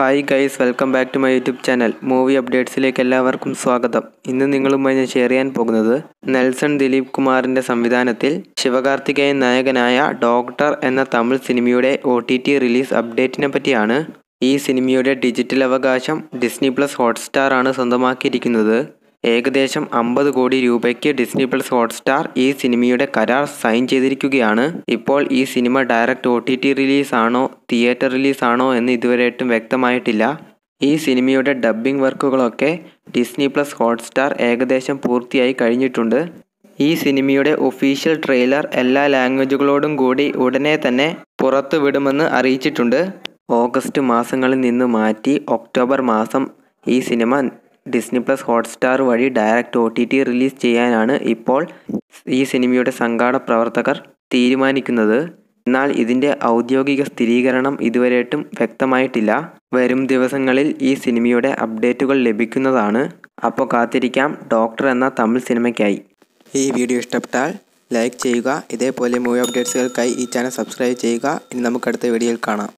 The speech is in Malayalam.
hi guys welcome back to my YouTube channel movie അപ്ഡേറ്റ്സിലേക്ക് എല്ലാവർക്കും സ്വാഗതം ഇന്ന് നിങ്ങളുമായി ഞാൻ ഷെയർ ചെയ്യാൻ പോകുന്നത് നെൽസൺ ദിലീപ് കുമാറിൻ്റെ സംവിധാനത്തിൽ ശിവകാർത്തികേയൻ നായകനായ ഡോക്ടർ എന്ന തമിഴ് സിനിമയുടെ ഒ റിലീസ് അപ്ഡേറ്റിനെ പറ്റിയാണ് ഈ സിനിമയുടെ ഡിജിറ്റൽ അവകാശം ഡിസ്നി പ്ലസ് ഹോട്ട്സ്റ്റാർ ആണ് സ്വന്തമാക്കിയിരിക്കുന്നത് ഏകദേശം അമ്പത് കോടി രൂപയ്ക്ക് ഡിസ്നി പ്ലസ് ഹോട്ട്സ്റ്റാർ ഈ സിനിമയുടെ കരാർ സൈൻ ചെയ്തിരിക്കുകയാണ് ഇപ്പോൾ ഈ സിനിമ ഡയറക്റ്റ് ഒ ടി ടി റിലീസാണോ തിയേറ്റർ റിലീസാണോ എന്ന് ഇതുവരെയായിട്ടും വ്യക്തമായിട്ടില്ല ഈ സിനിമയുടെ ഡബ്ബിംഗ് വർക്കുകളൊക്കെ ഡിസ്നി പ്ലസ് ഹോട്ട്സ്റ്റാർ ഏകദേശം പൂർത്തിയായി കഴിഞ്ഞിട്ടുണ്ട് ഈ സിനിമയുടെ ഒഫീഷ്യൽ ട്രെയിലർ എല്ലാ ലാംഗ്വേജുകളോടും കൂടി ഉടനെ തന്നെ പുറത്തു വിടുമെന്ന് അറിയിച്ചിട്ടുണ്ട് ഓഗസ്റ്റ് മാസങ്ങളിൽ നിന്ന് മാറ്റി ഒക്ടോബർ മാസം ഈ സിനിമ ഡിസ്നി പ്ലസ് ഹോട്ട്സ്റ്റാർ വഴി direct O T T release ചെയ്യാനാണ് ഇപ്പോൾ ഈ സിനിമയുടെ സംഘാട പ്രവർത്തകർ തീരുമാനിക്കുന്നത് എന്നാൽ ഇതിൻ്റെ ഔദ്യോഗിക സ്ഥിരീകരണം ഇതുവരെയായിട്ടും വ്യക്തമായിട്ടില്ല വരും ദിവസങ്ങളിൽ ഈ സിനിമയുടെ അപ്ഡേറ്റുകൾ ലഭിക്കുന്നതാണ് അപ്പോൾ കാത്തിരിക്കാം ഡോക്ടർ എന്ന തമിഴ് സിനിമയ്ക്കായി ഈ വീഡിയോ ഇഷ്ടപ്പെട്ടാൽ ലൈക്ക് ചെയ്യുക ഇതേപോലെ മൂവി അപ്ഡേറ്റ്സുകൾക്കായി ഈ ചാനൽ സബ്സ്ക്രൈബ് ചെയ്യുക ഇനി നമുക്ക് അടുത്ത വീഡിയോയിൽ കാണാം